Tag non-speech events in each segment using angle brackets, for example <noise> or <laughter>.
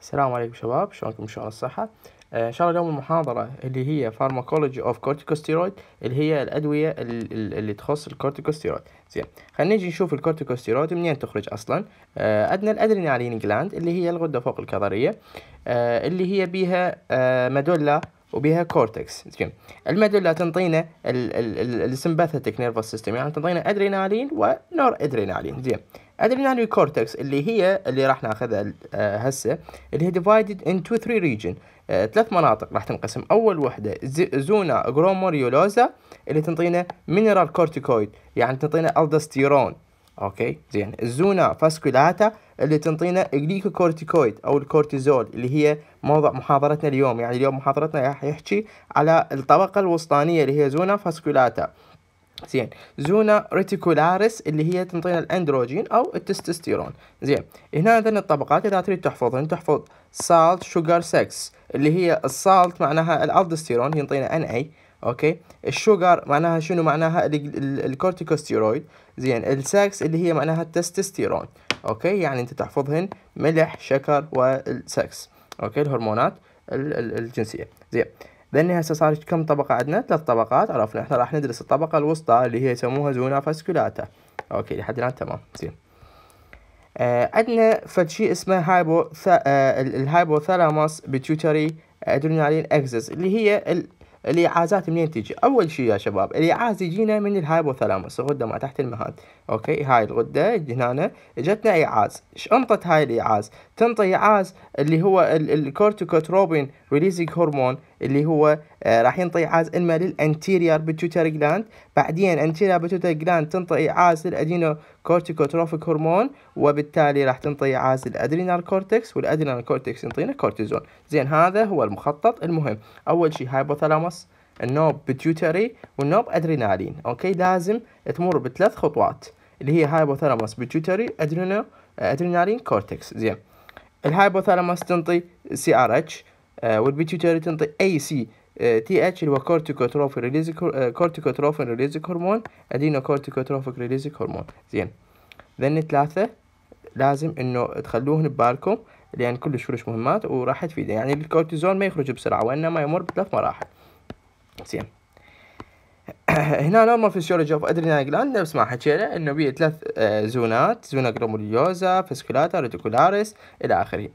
السلام عليكم شباب شلونكم شلون الصحة آه، ان شاء الله اليوم المحاضرة اللي هي فارماكولوجي اوف كورتيكوستيرويد اللي هي الادوية اللي, تخص الكورتيكوستيرويد زين خلينا نجي نشوف الكورتيكوستيرويد منين تخرج اصلا آه، عندنا الادرينالين جلاند اللي هي الغدة فوق الكظرية آه، اللي هي بيها مادولا وبها كورتكس زين المادولا تنطينا السمباثيتك نيرفوس سيستم يعني تنطينا ادرينالين ونور ادرينالين زين الادرينالي كورتكس اللي هي اللي راح ناخذها آه، هسه اللي هي ديفايدد تو ثري ريجن ثلاث مناطق راح تنقسم اول وحده زونا جروموريولوزا اللي تنطينا مينرال كورتيكويد يعني تنطينا الدستيرون اوكي زين الزونا فاسكولاتا اللي تنطينا جليكوكورتيكويد او الكورتيزول اللي هي موضوع محاضرتنا اليوم يعني اليوم محاضرتنا راح يحكي على الطبقه الوسطانيه اللي هي زونا فاسكولاتا زين زونا ريتيكولاريس اللي هي تنطينا الاندروجين او التستوستيرون زين هنا عندنا الطبقات اذا تريد تحفظهن تحفظ سالت شوجر سكس اللي هي السالت معناها الالدستيرون ينطينا ان اي اوكي الشوجر معناها شنو معناها الكورتيكوستيرويد زين السكس اللي هي معناها التستوستيرون اوكي يعني انت تحفظهن ملح شكر والسكس اوكي الهرمونات الجنسيه زين لأن هسه صار كم طبقة عندنا ثلاث طبقات عرفنا احنا راح ندرس الطبقة الوسطى اللي هي يسموها زونا فاسكولاتا اوكي لحد الآن تمام زين آه، عندنا فد شيء اسمه هايبو ثا... آه الهايبوثالاموس بيتيوتري آه، ادرينالين اكسس اللي هي ال... الايعازات منين تجي اول شيء يا شباب الايعاز يجينا من الهايبوثالاموس الغده ما تحت المهاد اوكي هاي الغده هنا اجتنا ايعاز شنطه هاي الايعاز تنطيعاز اللي هو الكورتيكوتروبين ريليزنج هرمون اللي هو آه، راح ينطي عاز اما للانتيريور بيتيوتري جلاند بعدين انتيريور بيتيوتري جلاند تنطي عاز للادينو كورتيكوتروفيك هرمون وبالتالي راح تنطي عاز للادرينال كورتكس والادرينال كورتكس ينطينا كورتيزون زين هذا هو المخطط المهم اول شيء هايبوثالاموس النوب بيتيوتري والنوب ادرينالين اوكي لازم تمر بثلاث خطوات اللي هي هايبوثالاموس بيتيوتري ادرينو ادرينالين كورتكس زين الهايبوثالاموس تنطي سي ار اتش آه، والبيتيوتري تنطي اي سي تي اتش اللي هو كورتيكوتروفين ريليز كورتيكوتروفين ريليز هرمون ادينو كورتيكوتروفيك ريليز هرمون زين ذن ثلاثة لازم انه تخلوهن ببالكم لان كلش كلش مهمات وراح تفيده يعني الكورتيزون ما يخرج بسرعة وانما يمر بثلاث مراحل زين <coughs> هنا نورمال فيسيولوجي اوف ادرينال جلاند نفس ما حكينا انه بيه ثلاث آه، زونات زونا جلوموليوزا فاسكولاتا ريتيكولاريس الى اخره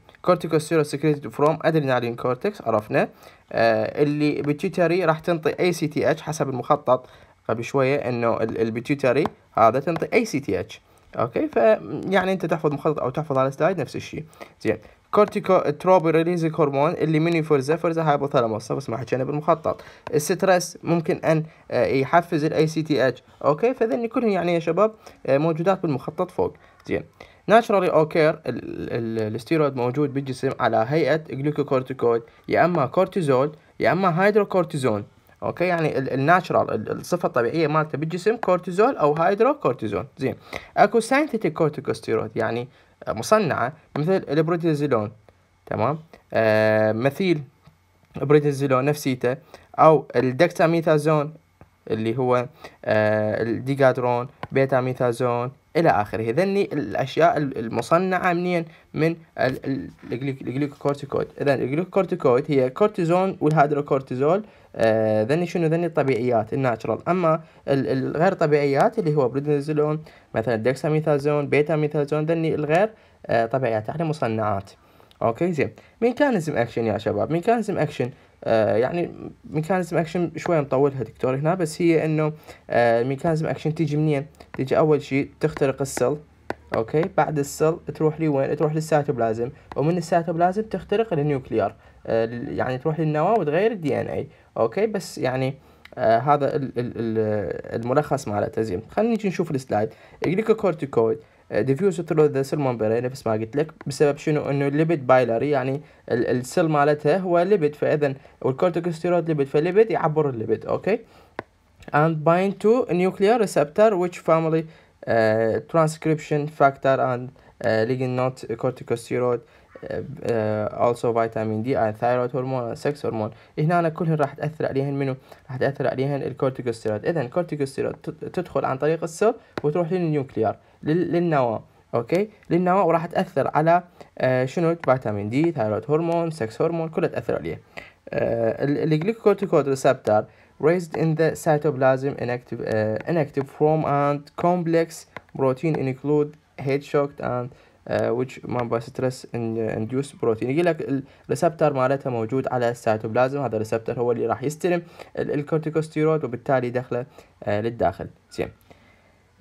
سيرو سكريتد فروم ادرينالين كورتكس عرفنا آه، اللي بيتيوتري راح تنطي اي سي تي اتش حسب المخطط قبل شويه انه البيتيوتري هذا تنطي اي سي تي اتش اوكي فيعني انت تحفظ مخطط او تحفظ على سلايد نفس الشيء زين كورتيكو تروبي ريليز هرمون اللي من يفرزه فرزه هايبوثالاموس بس ما حكينا بالمخطط الستريس ممكن ان آه، يحفز الاي سي تي اتش اوكي فذن كلهم يعني يا شباب آه، موجودات بالمخطط فوق زين ناتشرالي اوكير الستيرويد موجود بالجسم على هيئه جلوكوكورتيكويد يا اما كورتيزول يا اما هيدروكورتيزون اوكي يعني الناتشرال الصفه الطبيعيه مالته بالجسم كورتيزول او هيدروكورتيزون زين اكو سينثيتيك كورتيكوستيرويد يعني مصنعة مثل البروتينزيلون تمام آه مثيل البروتينزيلون نفسيته أو الدكتاميثازون اللي هو آه الديجادرون بيتاميثازون إلى آخره ذني الأشياء المصنعة منين من الجلوكوكورتيكويد إذا الجلوكوكورتيكويد هي كورتيزون والهيدروكورتيزول آه، ذني شنو ذني الطبيعيات الناتشرال أما الغير طبيعيات اللي هو بريدنزولون مثلا ديكساميثازون ميثازون ذني الغير آه، طبيعيات يعني مصنعات أوكي زين ميكانيزم أكشن يا شباب ميكانيزم أكشن آه، يعني ميكانيزم اكشن شوي مطولها دكتور هنا بس هي انه ميكانزم آه، اكشن تيجي منين تيجي اول شيء تخترق السل اوكي بعد السل تروح لي وين تروح للسيتوبلازم ومن السيتوبلازم تخترق النيوكليار آه، يعني تروح للنواه وتغير الدي ان اي اوكي بس يعني هذا الملخص مالته زين خلينا نجي نشوف السلايد الجليكوكورتيكويد ديفيوز ثرو ذا سيل ممبرين نفس ما قلت لك بسبب شنو انه الليبيد بايلاري يعني السيل مالتها هو ليبيد فاذا والكورتيكوستيرويد ليبيد فالليبيد يعبر الليبيد اوكي and bind to nuclear receptor which family uh, transcription factor and uh, ligand not corticosteroid uh, آه، also فيتامين دي and thyroid هرمون and sex هرمون هنا كلهن راح تأثر عليهن منو راح تأثر عليهن الكورتيكوستيرويد إذا الكورتيكوستيرويد تدخل عن طريق السل وتروح للنيوكليار للنواة اوكي للنواة وراح تأثر على آه، شنو فيتامين دي ثايرويد هرمون سكس هرمون كلها تأثر عليه آه، الجلوكورتيكويد ريسبتر raised in the cytoplasm inactive, uh, inactive form and complex protein include head shock and آه، which ما ستريس اندوس بروتين يقول لك الريسبتر مالتها موجود على السيتوبلازم هذا الريسبتر هو اللي راح يستلم الكورتيكوستيرويد وبالتالي دخله آه، للداخل زين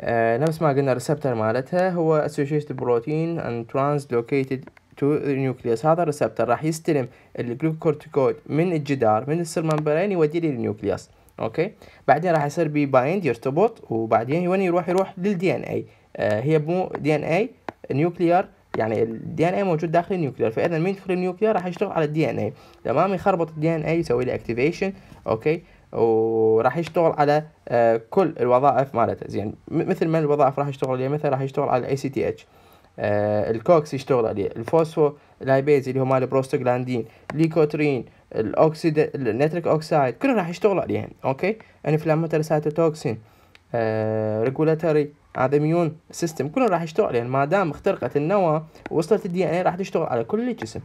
آه، نفس ما قلنا الريسبتر مالتها هو associated بروتين and translocated تو النيوكليوس هذا الريسبتر راح يستلم الجلوكورتيكويد من الجدار من السيل ممبرين يوديه للنيوكليوس اوكي بعدين راح يصير بي بايند يرتبط وبعدين وين يروح يروح للدي ان اي هي مو دي ان اي نيوكليار يعني الدي ان اي موجود داخل النيوكلير فاذا المين فري نيوكليار راح يشتغل على الدي ان اي تمام يخربط الدي ان اي يسوي له اكتيفيشن اوكي وراح يشتغل على آه، كل الوظائف مالته زين مثل ما الوظائف راح يشتغل عليه مثلا راح يشتغل على الاي سي تي اتش الكوكس يشتغل عليه الفوسفو لايبيز اللي هو مال البروستاجلاندين ليكوترين الاوكسيد النيتريك اوكسايد كله راح يشتغل عليهم اوكي انفلاماتوري سايتوتوكسين آه، ريجولاتوري هذا ميون سيستم كله راح يشتغل يعني ما دام اخترقت النواه ووصلت الدي ان اي راح تشتغل على كل الجسم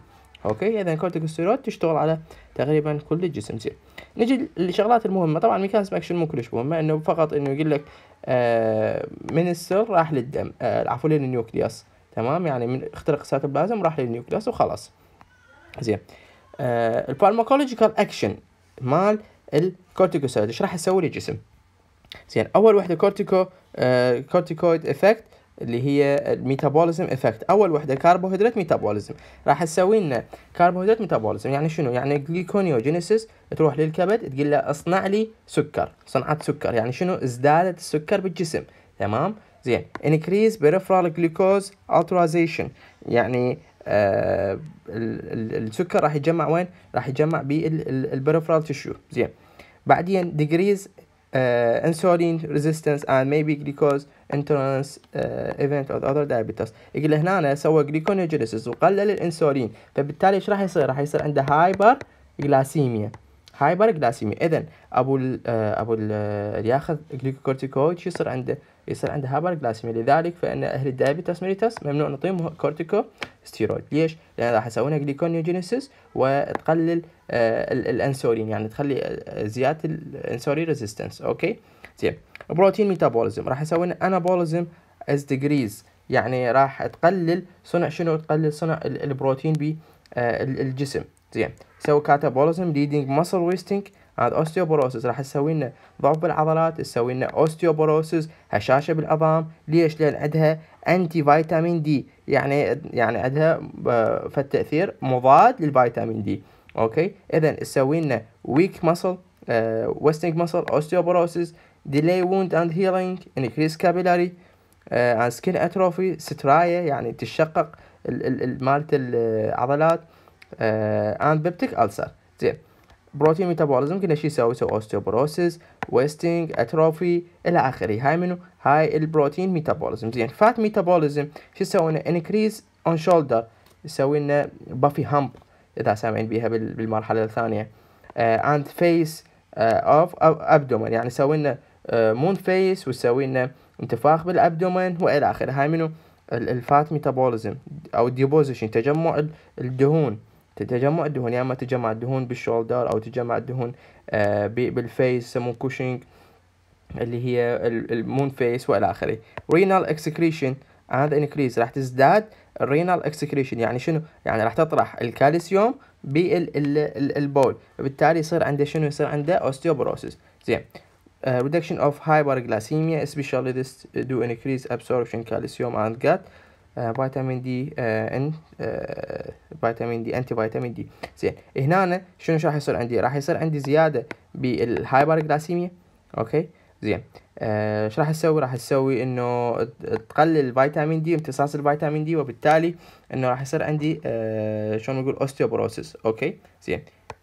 اوكي اذا كورتيكوستيرويد تشتغل على تقريبا كل الجسم زين نجي للشغلات المهمه طبعا ميكانيزم اكشن مو كلش مهمه انه فقط انه يقول لك آه من السر راح للدم آه عفوا للنيوكليوس تمام يعني من اخترق سيتوبلازم راح للنيوكليوس وخلاص زين آه الفارماكولوجيكال اكشن مال الكورتيكوستيرويد ايش راح يسوي للجسم زين اول وحده كورتيكو كورتيكويد آه، افكت اللي هي الميتابوليزم افكت اول وحده كربوهيدرات ميتابوليزم راح تسوي لنا كربوهيدرات ميتابوليزم يعني شنو يعني جليكونيوجينيسيس تروح للكبد تقول له اصنع لي سكر صنعت سكر يعني شنو ازدادت السكر بالجسم تمام زين انكريز بيرفرال جلوكوز الترايزيشن يعني آه السكر راح يتجمع وين راح يتجمع بالبيرفرال تشيو زين بعدين ديجريز uh, insulin resistance and maybe glucose intolerance uh, event or other diabetes يقول هنا أنا سوى gluconeogenesis وقلل الانسولين فبالتالي ايش راح يصير راح يصير عنده هايبر جلاسيميا هايبر جلاسيميا اذا ابو الـ آه، ابو اللي ياخذ جلوكوكورتيكويد شو يصير عنده يصير عنده هايبر جلاسيميا لذلك فان اهل الدايبيتس ميليتس ممنوع نعطيهم كورتيكو ستيرويد ليش؟ لان راح يسوون جليكونيوجينيسيس وتقلل آه الانسولين يعني تخلي آه، زياده الانسولين ريزيستنس اوكي زين بروتين ميتابوليزم راح يسوون انابوليزم از ديجريز يعني راح تقلل صنع شنو تقلل صنع البروتين بالجسم آه، زين سو كاتابوليزم ليدنج ماسل ويستنج هذا اوستيوبروسس راح تسوي لنا ضعف بالعضلات تسوي لنا اوستيوبروسس هشاشه بالعظام ليش لان عندها انتي فيتامين دي يعني يعني عندها آه، فالتاثير مضاد للفيتامين دي اوكي اذا تسوي لنا ويك ماسل ويستنج ماسل اوستيوبروسس delay wound and healing increase capillary uh, and skin atrophy يعني تشقق مالت العضلات اند آه، and peptic ulcer زين بروتين ميتابوليزم كنا شي يسوي سو اوستيوبروسيس ويستنج اتروفي الى اخره هاي منو هاي البروتين ميتابوليزم زين فات ميتابوليزم شو يسوي لنا انكريز اون شولدر يسوي لنا بافي همب اذا سامعين بيها بالمرحله الثانيه اند فيس اوف ابدومن يعني يسوي لنا آه، مون فيس ويسوي لنا انتفاخ بالابدومن والى اخره هاي منو الفات ميتابوليزم او ديبوزيشن تجمع الدهون تجمع الدهون يا يعني اما تجمع الدهون بالشولدر او تجمع الدهون آه، بالفيس يسمون كوشنج اللي هي المون فيس والى اخره رينال اكسكريشن هذا انكريز راح تزداد الرينال اكسكريشن يعني شنو يعني راح تطرح الكالسيوم بالبول بالتالي يصير عنده شنو يصير عنده اوستيوبروسيس زين آه، reduction of hyperglycemia especially this do increase absorption calcium and gut آه، فيتامين دي آه، ان آه، فيتامين دي انتي فيتامين دي زين هنا شنو راح يصير عندي راح يصير عندي زياده بالهايبرجلاسيميا اوكي زين ايش راح اسوي راح اسوي انه تقلل الفيتامين دي امتصاص الفيتامين دي وبالتالي انه راح يصير عندي شلون نقول اوستيوبروسيس اوكي زين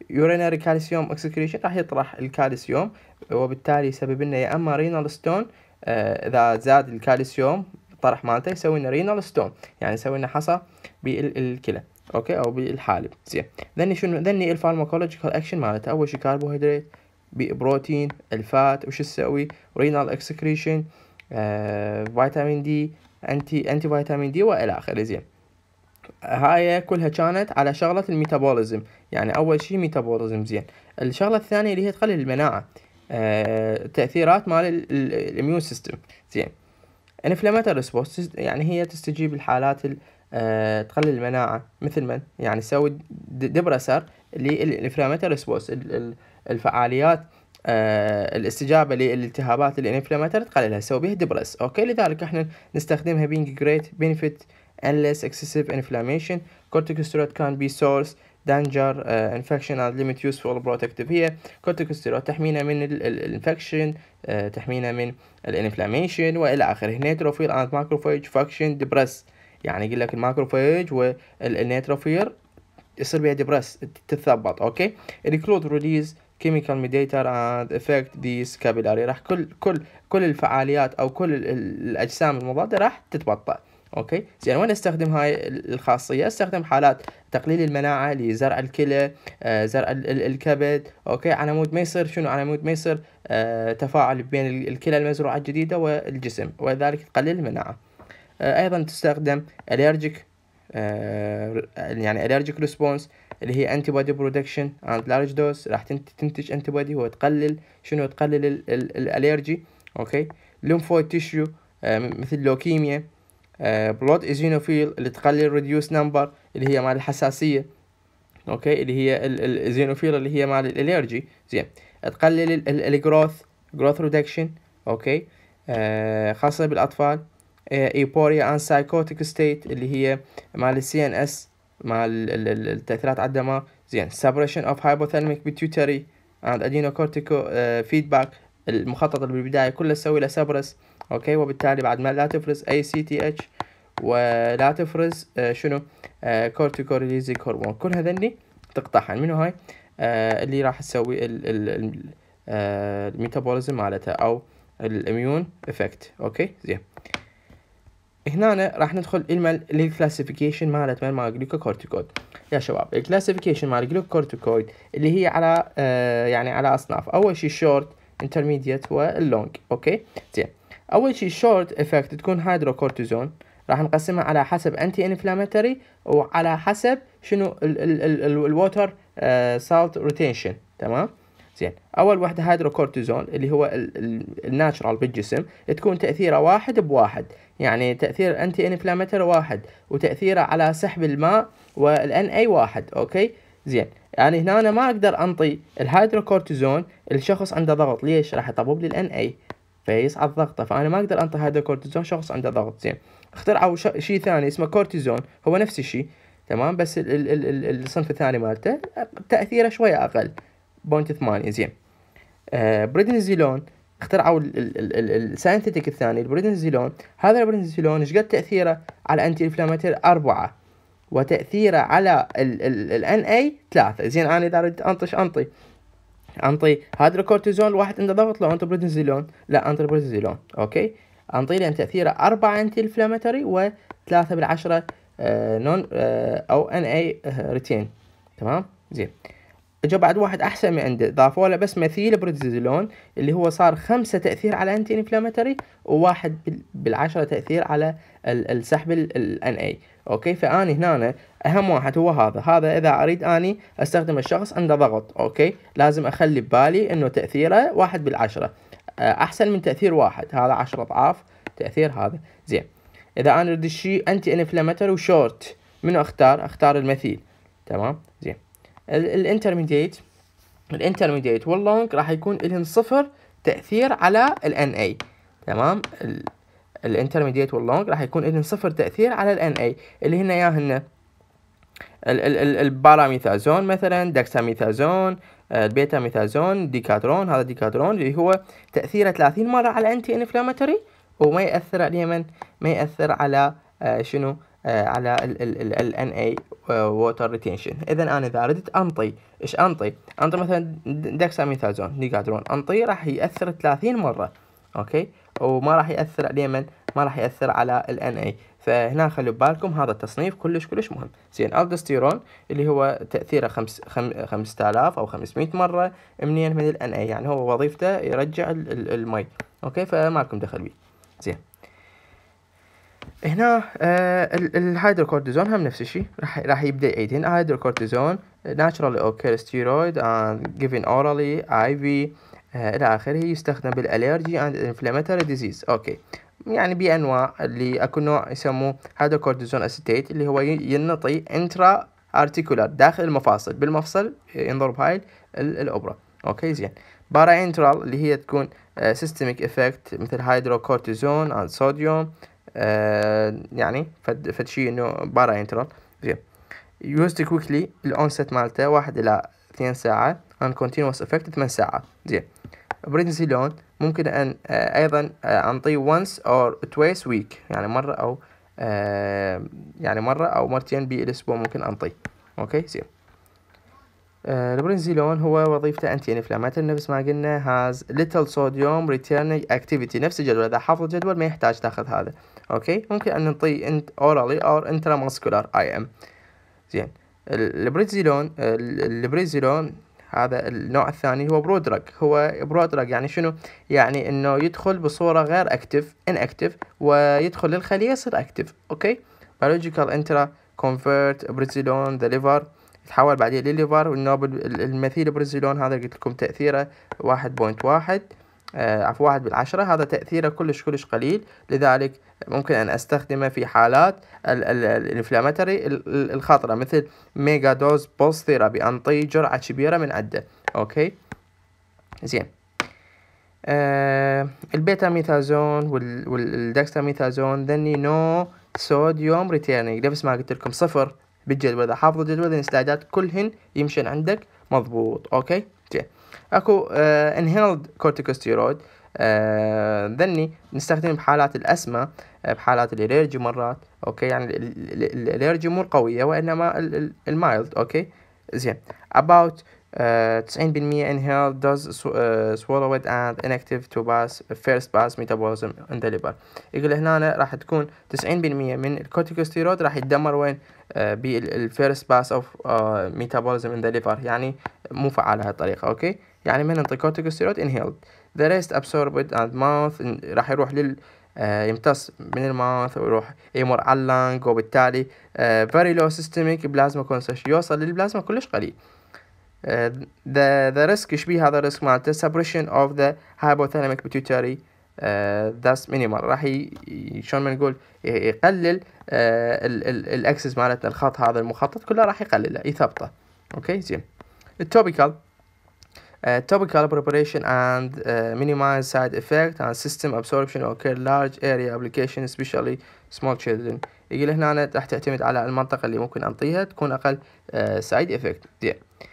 يورينري كالسيوم اكسكريشن راح يطرح الكالسيوم وبالتالي يسبب لنا يا اما رينال ستون اذا زاد الكالسيوم الطرح مالته يسوي لنا رينال ستون يعني يسوي لنا حصى بالكلى اوكي او بالحالب زين ذني شنو ذني إيه الفارماكولوجيكال اكشن مالته اول شيء كربوهيدرات بروتين الفات وش تسوي رينال اكسكريشن آه، فيتامين دي انتي انتي فيتامين دي والى اخره زين هاي كلها كانت على شغلة الميتابوليزم يعني أول شيء ميتابوليزم زين الشغلة الثانية اللي هي تقلل المناعة آه، تأثيرات مال الاميون سيستم زين انفلاماتوري يعني ريسبونس يعني هي تستجيب لحالات تقلل آه، المناعة مثل من يعني تسوي دبرسر للإنفلاماتوري ريسبونس الفعاليات أه الاستجابة للالتهابات الانفلاماتوري تقللها تسوي بها دبرس اوكي لذلك احنا نستخدمها being great benefit endless excessive inflammation corticosteroid can be source دانجر انفكشن اند ليميت يوسفول بروتكتيف هي كورتيكوستيرويد تحمينا من الانفكشن uh, تحمينا من الانفلاميشن والى اخره نيتروفيل اند ماكروفاج فاكشن ديبرس يعني يقول لك الماكروفاج والنيتروفيل يصير بيها ديبرس تتثبط اوكي الكلود ريليز كيميكال ميديتر اند افكت ذيس كابيلاري راح كل كل كل الفعاليات او كل الاجسام المضاده راح تتبطأ اوكي زين وين استخدم هاي الخاصيه استخدم حالات تقليل المناعه لزرع الكلى آه، زرع الكبد اوكي على مود ما يصير شنو على مود ما يصير آه، تفاعل بين الكلى المزروعه الجديده والجسم وذلك تقلل المناعه آه، ايضا تستخدم اليرجيك يعني اليرجيك ريسبونس اللي هي انتي بودي برودكشن عند لارج دوز راح تنتج انتي بودي وتقلل شنو تقلل الالرجي اوكي لمفويد تيشيو مثل لوكيميا بلود آه، ايزينوفيل اللي تخلي الريديوس نمبر اللي هي مال الحساسيه اوكي اللي هي الايزينوفيل اللي هي مال الاليرجي زين تقلل الجروث جروث ريدكشن اوكي آه، خاصه بالاطفال ايبوريا ان سايكوتيك ستيت اللي هي مال السي ان اس مال التاثيرات على الدماغ زين سبريشن اوف هايبوثالميك بيتيوتري اند ادينو كورتيكو فيدباك المخطط اللي بالبدايه كله تسوي له سبرس اوكي وبالتالي بعد ما لا تفرز اي سي تي اتش ولا تفرز آه شنو آه كورتيكوريليزيك هرمون كل هذني تقطعها منو هاي آه اللي راح تسوي آه، الميتابوليزم مالتها او الاميون افكت اوكي زين هنا راح ندخل للكلاسيفيكيشن مالت مال جلوكوكورتيكويد يا شباب الكلاسيفيكيشن مال الجلوكوكورتيكويد اللي هي على آه يعني على اصناف اول شيء شورت انترميديت واللونج اوكي زين اول شيء شورت افكت تكون هيدروكورتيزون راح نقسمها على حسب انتي انفلاماتوري وعلى حسب شنو الووتر سالت روتيشن تمام زين اول وحده هيدروكورتيزون اللي هو الناتشرال بالجسم تكون تاثيره واحد بواحد يعني تاثير انتي انفلاماتوري واحد وتاثيره على سحب الماء والان اي واحد اوكي زين يعني هنا أنا ما اقدر انطي الهيدروكورتيزون الشخص عنده ضغط ليش راح يطبب لي الان اي فيصعد ضغطه فانا ما اقدر انطي هذا الكورتيزون شخص عنده ضغط زين اخترعوا شيء ثاني اسمه كورتيزون هو نفس الشيء تمام بس ال ال ال الصنف الثاني مالته تاثيره شويه اقل بوينت ثمانية زين آه بريدنزيلون اخترعوا الساينثيتيك الثاني البريدنزيلون هذا البريدنزيلون ايش قد تاثيره على انتي انفلاماتير أربعة وتاثيره على الان اي ثلاثة زين انا اذا اريد انطش انطي انطي هيدروكورتيزون الواحد عنده ضغط لو انت لا انت اوكي انطي لان تاثيره 4 انتي انفلاماتوري و3 بالعشرة نون او ان اي ريتين تمام زين اجى بعد واحد احسن من عنده ضافوا له بس مثيل بريدنزيلون اللي هو صار خمسة تاثير على انتي انفلاماتوري وواحد بالعشرة تاثير على السحب الان اي اوكي فاني هنا اهم واحد هو هذا هذا اذا اريد اني استخدم الشخص عند ضغط اوكي لازم اخلي ببالي انه تاثيره واحد بالعشرة آه، احسن من تاثير واحد هذا عشرة اضعاف تاثير هذا زين اذا انا اريد شيء انتي انفلاماتوري وشورت منو اختار اختار المثيل تمام زين الانترميديت الانترميديت واللونج راح يكون لهم صفر تاثير على ال NA تمام الانترميديت واللونج راح يكون اذن صفر تاثير على الان اي اللي هنا يا هن الباراميثازون مثلا دكساميثازون البيتا آه، ميثازون ديكاترون هذا ديكاترون اللي هو تاثيره 30 مره على الانتي انفلاماتوري وما ياثر على اليمن ما ياثر على آه، شنو آه، على ال ان اي ووتر ريتينشن اذا انا اذا اردت انطي ايش انطي انطي مثلا دكساميثازون ديكاترون انطي راح ياثر 30 مره اوكي وما راح ياثر اليمن ما راح ياثر على ال NA فهنا خلوا ببالكم هذا التصنيف كلش كلش مهم زين الدستيرون اللي هو تاثيره 5000 او 500 مره منين من ال NA يعني هو وظيفته يرجع المي اوكي فما لكم دخل به زين هنا آه الهيدروكورتيزون هم نفس الشيء راح راح يبدا ايدين هيدروكورتيزون ناتشرالي اوكي ستيرويد اند جيفن اورالي orally IV آه، إلى آخره يستخدم بالالرجي أند إنفلاماتوري ديزيز أوكي يعني بأنواع اللي أكو نوع يسموه هذا كورتيزون أسيتيت اللي هو ينطي انترا ارتيكولار داخل المفاصل بالمفصل ينضرب هاي الأبرة أوكي زين بارا انترال اللي هي تكون سيستميك آه، إفكت مثل هيدروكورتيزون أند صوديوم يعني فد, فد شيء إنه بارا انترال زين يوست كويكلي الأونست مالته واحد إلى اثنين ساعة and continuous effect 8 ساعة زين برينزيلون ممكن أن آه، أيضا آه، أنطيه once or twice week يعني مرة أو آه، يعني مرة أو مرتين بالأسبوع ممكن أنطيه أوكي زين البرينزيلون هو وظيفته انتي يعني انفلاماتر نفس ما قلنا هاز little sodium returning activity نفس الجدول اذا حافظ الجدول ما يحتاج تاخذ هذا اوكي ممكن ان نعطيه انت اورالي اور انتراماسكولار اي ام زين البريزيلون البريزيلون هذا النوع الثاني هو برود دراج هو برود دراج يعني شنو يعني انه يدخل بصوره غير اكتف ان اكتف ويدخل للخليه يصير اكتف اوكي بيولوجيكال انترا كونفرت بريزيلون ذا ليفر يتحول بعدين لليفر والنوبل المثيل بريزيلون هذا قلت لكم تاثيره 1.1 واحد واحد آه، عفوا واحد بالعشرة هذا تأثيره كلش كلش قليل لذلك ممكن أن أستخدمه في حالات الإنفلاماتري الخطرة مثل ميجا دوز بوست ثيرابي أنطي جرعة كبيرة من عدة أوكي زين آه البيتا ميثازون ميثازون ذني نو سوديوم ريتيرنينج نفس ما قلت لكم صفر بالجدول اذا حافظوا الجدول استعداد كلهن يمشن عندك مضبوط اوكي زين اكو انهيلد كورتيكوستيرويد آه، ذني نستخدم بحالات الاسما آه، بحالات الاليرجي مرات اوكي يعني الاليرجي مو القوية وانما المايلد اوكي زين about Uh, آه، 90% inhale does sw uh, swallow it and inactive to pass first pass metabolism in the liver يقول هنا راح تكون 90% من الكورتيكوستيرويد راح يدمر وين uh, بالفيرست باس اوف ميتابوليزم ان ذا ليفر يعني مو فعال هالطريقه اوكي يعني من نعطي كورتيكوستيرويد انهيلد ذا ريست ابسوربد اند ماوث راح يروح لل يمتص من الماوث ويروح يمر على اللنج وبالتالي فيري لو سيستميك بلازما كونسشن يوصل للبلازما كلش قليل the, the risk يشبه هذا الريسك مالته suppression of the hypothalamic pituitary uh, thus minimal راح ي... شلون ما نقول يقلل uh, الاكسس مالتنا الخط هذا المخطط كله راح يقلله يثبطه اوكي okay, زين التوبيكال Uh, topical preparation and uh, minimize side effect and system absorption occur large area application especially small children يقول هنا راح تعتمد على المنطقة اللي ممكن أنطيها تكون أقل side effect yeah.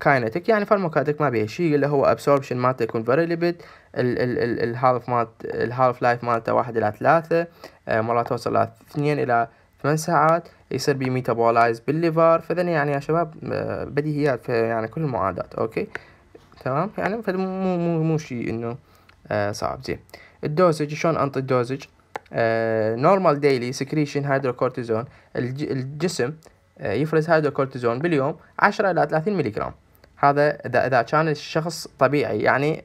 كاينتك يعني فارماكاتك ما بيها شيء اللي هو ابسوربشن مالته يكون فيري ليبيد الهالف مالت الهالف لايف مالته واحد الى ثلاثة آه، مرات توصل الى اثنين الى ثمان ساعات يصير بي ميتابولايز بالليفر فذن يعني يا شباب آه، بديهيات يعني كل المعادات اوكي تمام يعني مو مو مو شيء انه آه، صعب زين الدوزج شلون انطي الدوزج نورمال ديلي سكريشن هيدروكورتيزون الجسم آه، يفرز هيدروكورتيزون باليوم 10 إلى 30 ملغ هذا اذا اذا كان الشخص طبيعي يعني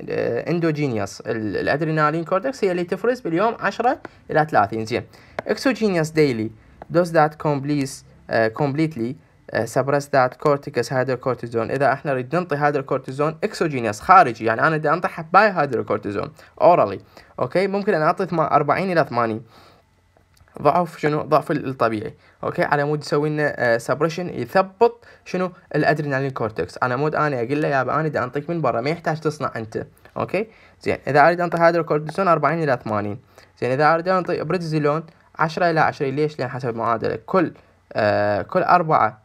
اندوجينيوس آه، الادرينالين كورتكس هي اللي تفرز باليوم 10 الى 30 زين اكسوجينيوس ديلي دوز ذات كومبليس كومبليتلي سبرس ذات كورتيكس هيدروكورتيزون اذا احنا نريد ننطي هيدروكورتيزون اكسوجينيوس خارجي يعني انا بدي انطي حبايه هيدروكورتيزون اورالي اوكي ممكن انا اعطي 40 الى 80 ضعف شنو ضعف الطبيعي اوكي على مود يسوي لنا سبريشن آه، يثبط شنو الادرينالين كورتكس على مود انا اقول له يابا انا بدي انطيك من برا ما يحتاج تصنع انت اوكي زين اذا اريد انطي هيدروكورتيزون 40 الى 80 زين اذا اريد انطي بريدزيلون 10 الى 20 ليش لان حسب المعادله كل آه كل أربعة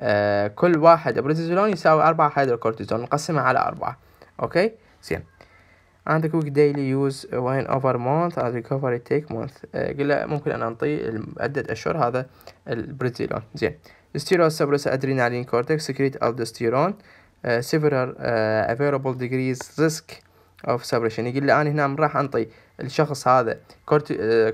آه كل واحد بريدزيلون يساوي أربعة هيدروكورتيزون نقسمها على أربعة أوكي زين and cook دايلي يوز وين اوفر month as ريكفري تيك month uh, قلنا ممكن انا أنطي عدة أشهر هذا البريزيلون زين ستيرون سبرس أدرينالين كورتكس سكريت الدستيرون سيفرال افيربل ديجريز ريسك اوف سبريشن يقول لي أنا هنا راح أنطي الشخص هذا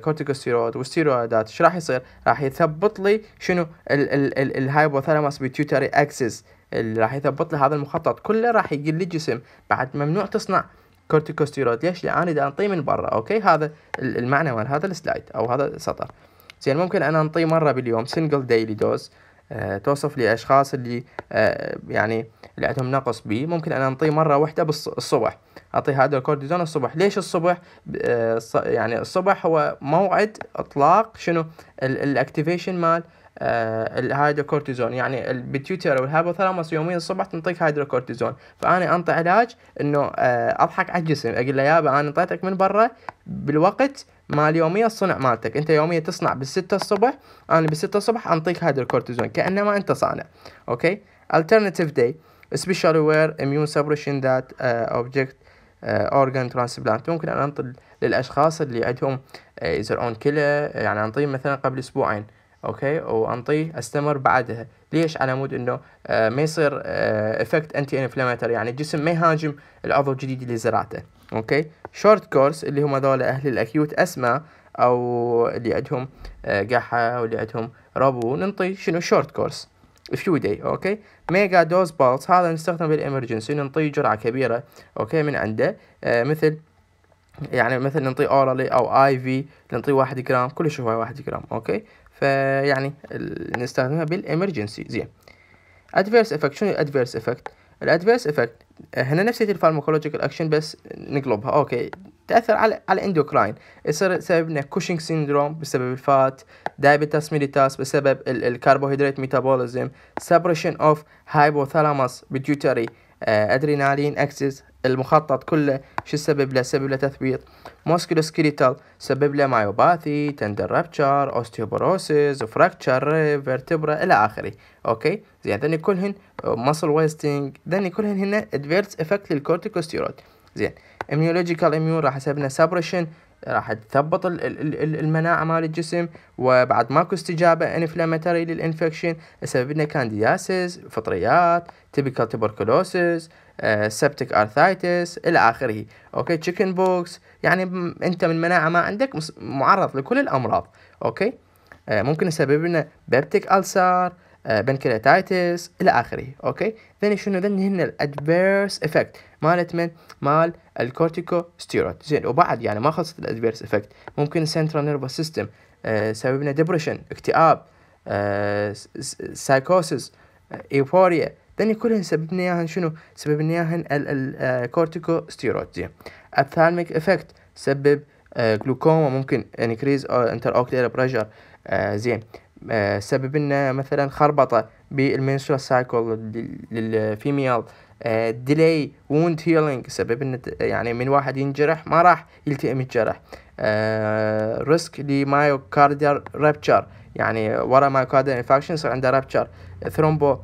كورتيكوستيرويد uh, وستيرويدات ايش راح يصير؟ راح يثبط لي شنو الهايبوثالاموس بيتيوتري اكسس اللي راح يثبط لي هذا المخطط كله راح يقول لي جسم بعد ممنوع تصنع كورتيكوستيرويد ليش؟ لأني اذا أنطيه من برا أوكي هذا المعنى مال هذا السلايد أو هذا السطر زين ممكن أنا أنطيه مرة باليوم سنجل ديلي دوز أه توصف لأشخاص اللي أه يعني اللي عندهم نقص بي ممكن أنا أنطيه مرة واحدة بالصبح أعطيه هذا الكورتيزون الصبح ليش الصبح أه يعني الصبح هو موعد إطلاق شنو الأكتيفيشن مال آه، الهيدروكورتيزون يعني البيتيوتر او الهايبوثالاموس يوميا الصبح تنطيك هيدروكورتيزون فانا انطي علاج انه آه، اضحك على الجسم اقول له يابا انا انطيتك من برا بالوقت مال يوميا الصنع مالتك انت يوميا تصنع بالستة الصبح انا بالستة الصبح انطيك هيدروكورتيزون كانما انت صانع اوكي الترناتيف داي سبيشال وير اميون سبريشن ذات اوبجكت اورجان ترانسبلانت ممكن أنطي للأشخاص اللي عندهم يزرعون آه، كلى يعني أنطيهم مثلا قبل أسبوعين اوكي وانطيه استمر بعدها ليش على مود انه آه، ما يصير افكت انتي انفلاماتوري يعني الجسم ما يهاجم العضو الجديد اللي زرعته اوكي شورت كورس اللي هم هذول اهل الاكيوت اسماء او اللي عندهم آه، قحه واللي عندهم ربو ننطي شنو شورت كورس فيو داي اوكي ميجا دوز بالز هذا نستخدم بالامرجنسي ننطيه جرعه كبيره اوكي من عنده آه، مثل يعني مثل ننطي اورالي او اي في ننطي واحد جرام كلش شوي واحد جرام اوكي فيعني نستخدمها بالامرجنسي زين ادفيرس افكت شنو الادفيرس افكت الادفيرس افكت آه، هنا نفس الفارماكولوجيكال اكشن بس نقلبها اوكي تاثر على على الاندوكراين يصير سبب لنا كوشنج سيندروم بسبب الفات دايبيتاس ميليتاس بسبب الكربوهيدرات ميتابوليزم سبريشن اوف هايبوثالاموس بيتيوتري ادرينالين آه، اكسس المخطط كله شو سبب له سبب له تثبيط موسكولوسكيليتال سبب له مايوباثي تندر رابتشر اوستيوبروسيس فراكتشر فيرتبرا الى اخره اوكي زين ذني كلهن ماسل ويستنج ذني كلهن هن ادفيرس افكت للكورتيكوستيرويد زين اميولوجيكال اميون راح يسبب لنا سبريشن راح تثبط المناعه مال الجسم وبعد ماكو استجابه انفلاماتوري للانفكشن سبب لنا كانديداسيس فطريات تيبيكال تبركلوسيس سبتك ارثايتس الى اخره اوكي تشيكن بوكس يعني انت من مناعه ما عندك معرض لكل الامراض اوكي آه، ممكن يسبب لنا بيبتيك السار بنكرياتايتس الى اخره اوكي ذن شنو ذن هن الادفيرس افكت مالت من مال الكورتيكوستيرويد زين وبعد يعني ما خلصت الادفيرس افكت ممكن السنترال نيرفس سيستم سبب لنا ديبرشن اكتئاب سايكوسيس ايفوريا ثاني كلهن سبب لنا اياهن شنو؟ آه، سبب لنا اياهن الكورتيكوستيرويد زين الثالميك آه، افكت سبب جلوكوما ممكن انكريز انتر اوكلير بريشر زين سبب لنا مثلا خربطه بالمنسترال سايكل للفيميال ديلي ووند هيلينج سبب ان يعني من واحد ينجرح ما راح يلتئم الجرح ريسك آه، لمايوكارديال رابتشر يعني ورا مايوكارديال انفكشن يصير عنده رابتشر ثرومبو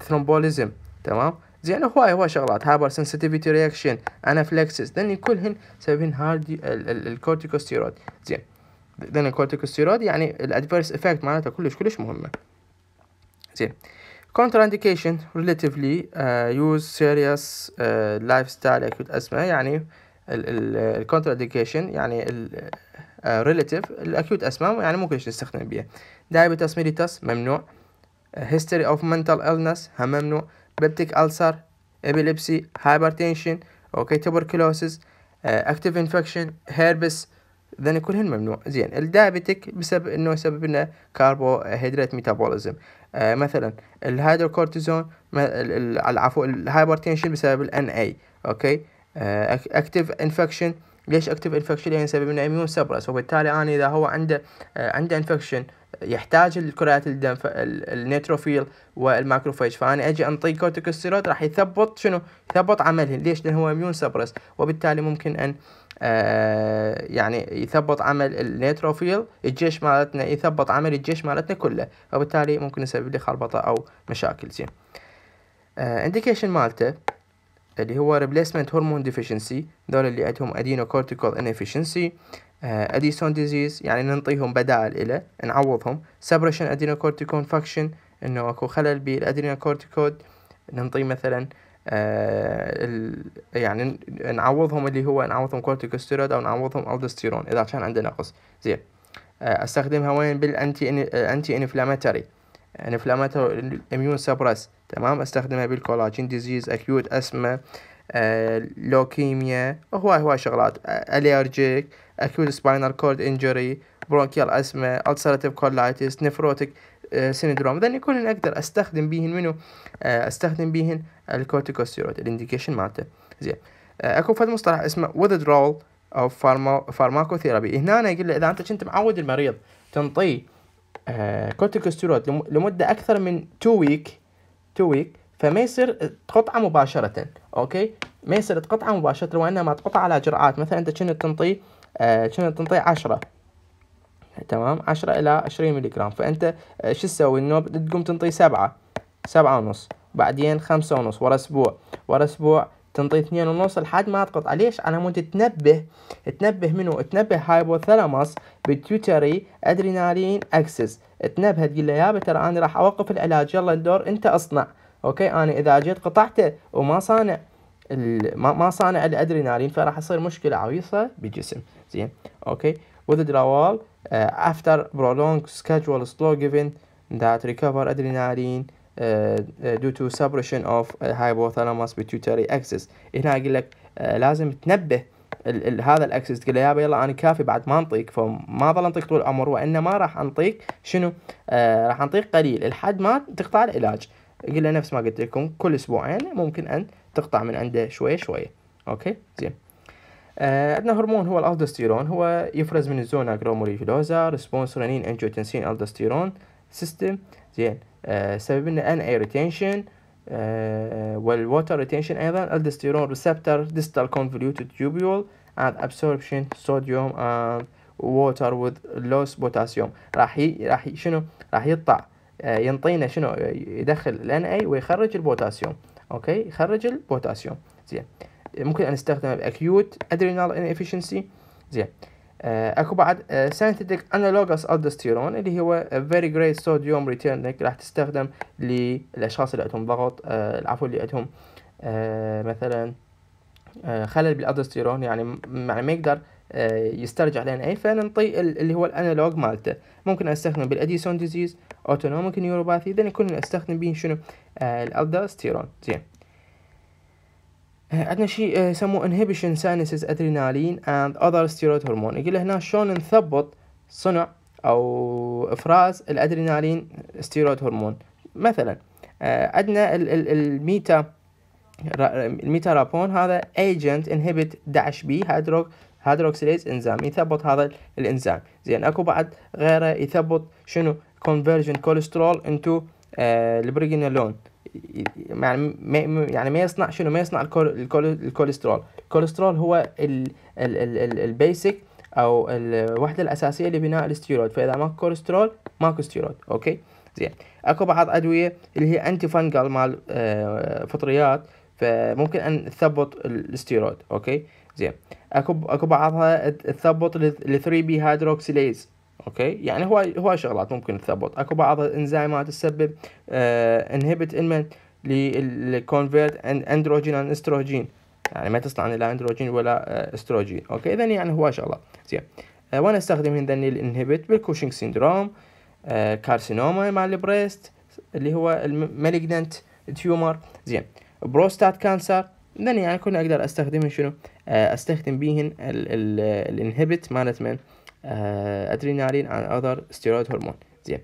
ثرومبوليزم تمام زين هواي هواي شغلات هايبر سنسيتيفيتي رياكشن انافلكسس ذن كلهن سببين هاردي الكورتيكوستيرويد زين ذن الكورتيكوستيرويد يعني الادفيرس افكت مالته كلش كلش مهمه زين contraindication relatively uh, use serious uh, lifestyle acute asthma يعني ال ال ال contraindication يعني ال relative الاكيوت اسما يعني ممكن نستخدم بيها diabetes mellitus ممنوع history of mental illness ها ممنوع peptic ulcer epilepsy hypertension اوكي tuberculosis active infection herpes ذن كلهن ممنوع زين الدايابيتيك بسبب انه يسبب لنا كاربوهيدرات ميتابوليزم آه، مثلا الهيدروكورتيزون العفو الهايبرتنشن بسبب الان اي اوكي آه، اكتف انفكشن ليش اكتف انفكشن لان سبب انه اميون سبرس وبالتالي انا اذا هو عنده آه، عنده انفكشن يحتاج الكريات الدم النيتروفيل والماكروفاج فانا اجي انطي كورتيكوستيرويد راح يثبط شنو يثبط عملهم ليش لان هو اميون سبرس وبالتالي ممكن ان آه، يعني يثبط عمل النيتروفيل الجيش مالتنا يثبط عمل الجيش مالتنا كله وبالتالي ممكن يسبب لي خربطة أو مشاكل زين انديكيشن آه، مالته اللي هو ريبليسمنت هرمون ديفيشنسي دول اللي عندهم ادينو كورتيكول انفيشنسي اديسون ديزيز يعني ننطيهم بدائل له نعوضهم سبريشن ادينو كورتيكون فاكشن انه اكو خلل بالادينو كورتيكود ننطي مثلا آه، يعني نعوضهم اللي هو نعوضهم كورتيكوستيرويد او نعوضهم الدوستيرون اذا كان عندنا نقص زين آه، استخدمها وين بالانتي انتي انفلاماتوري انفلاماتوري اميون سبرس تمام استخدمها بالكولاجين ديزيز اكيوت اسما لوكيميا هواي هواي شغلات اليرجيك اكيوت سباينال كورد انجري برونكيال اسما السراتيف كولايتس نفروتيك آه، سيندروم ذن يكون اقدر استخدم بيهن منو آه، استخدم بيهن الكورتيكوستيرويد الانديكيشن مالته زين آه، اكو فد مصطلح اسمه withdrawal او فارماكوثيرابي هنا أنا يقول لي اذا انت كنت معود المريض تنطيه كورتيكوستيرويد لمده اكثر من 2 ويك 2 ويك فما يصير تقطعه مباشره اوكي ما يصير تقطعه مباشره وانما تقطعه على جرعات مثلا انت كنت تنطيه كنت تنطيه 10 تمام 10 الى 20 ملي جرام فانت آه، شو تسوي النوب تقوم تنطي سبعة سبعة ونص بعدين خمسة ونص ورا اسبوع ورا اسبوع تنطي اثنين ونص لحد ما تقطع ليش على مود تنبه تنبه منو تنبه هايبوثالاموس بالتيوتري ادرينالين اكسس تنبه تقول له يا ترى انا راح اوقف العلاج يلا الدور انت اصنع اوكي انا اذا جيت قطعته وما صانع ما صانع الادرينالين فراح يصير مشكله عويصه بالجسم زين اوكي وذ دراوال آه، after prolonged schedule slow given that recover adrenaline آه، آه، due to suppression of hypothalamus pituitary axis هنا اقول لك لازم تنبه ال ال هذا الاكسس تقول له يابا يلا انا كافي بعد ما انطيك فما ظل انطيك طول العمر وانما راح انطيك شنو؟ آه راح انطيك قليل لحد ما تقطع العلاج قل له نفس ما قلت لكم كل اسبوعين ممكن ان تقطع من عنده شويه شويه اوكي زين آه، عندنا هرمون هو الالدوستيرون هو يفرز من الزونا جروموليجلوزا جلوميريجلوزا رنين انجيوتنسين الدوستيرون سيستم زين آه، سبب لنا ان اي ريتنشن آه، والووتر ريتنشن ايضا الدوستيرون ريسبتر ديستال كونفوليوتد تيوبيول and ابسوربشن صوديوم and water with loss potassium راح راح شنو راح يقطع ينطينا شنو يدخل الان اي ويخرج البوتاسيوم اوكي يخرج البوتاسيوم زين ممكن ان نستخدم الاكيوت ادرينال انفشنسي زين آه، اكو بعد سينثيتك انالوجس الدستيرون اللي هو فيري جريت صوديوم ريتيرنك راح تستخدم للاشخاص اللي عندهم ضغط آه، العفو اللي عندهم آه، مثلا خلل بالالدستيرون يعني يعني ما يقدر يسترجع لنا اي فنعطي اللي هو الانالوج مالته ممكن استخدم بالاديسون ديزيز اوتونوميك نيوروباثي اذا يكون استخدم به شنو الالدستيرون زين عندنا شيء يسموه inhibition sinuses adrenaline and other steroid hormone يقول هنا شلون نثبط صنع او افراز الادرينالين ستيرويد هرمون مثلا عندنا الميتا الميتا رابون هذا ايجنت انهبيت داش بي هيدروك هيدروكسيليز انزيم يثبط هذا الانزيم زين اكو بعد غيره يثبط شنو كونفرجن كوليسترول انتو البريجنالون يعني ما يعني ما يصنع شنو ما يصنع الكوليسترول الكوليسترول هو البيسك او الوحده الاساسيه لبناء الاستيرويد فاذا ماكو كوليسترول ماكو ستيرويد اوكي زين اكو بعض ادويه اللي هي انتي فانجل مال آه، فطريات فممكن ان تثبط الاستيرويد اوكي زين اكو اكو بعضها تثبط ل 3 بي هيدروكسيليز اوكي يعني هو هو شغلات ممكن تثبط اكو بعض الانزيمات تسبب انهبت المن للكونفيرت اندروجين اند استروجين يعني ما تصنع لا اندروجين ولا استروجين آه، اوكي اذا يعني هو شغلات زين آه، وانا استخدم هذن الانهبت بالكوشنج سيندروم آه، كارسينوما مال البريست اللي هو المالجنت تيومر زين بروستات كانسر اذا يعني كنا اقدر استخدم شنو استخدم بيهن الانهبت مالت من آه، ادرينالين عن اذر ستيرويد هرمون زين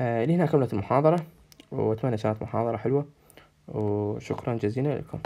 اللي آه، هنا كملت المحاضرة واتمنى كانت محاضرة حلوة وشكرا جزيلا لكم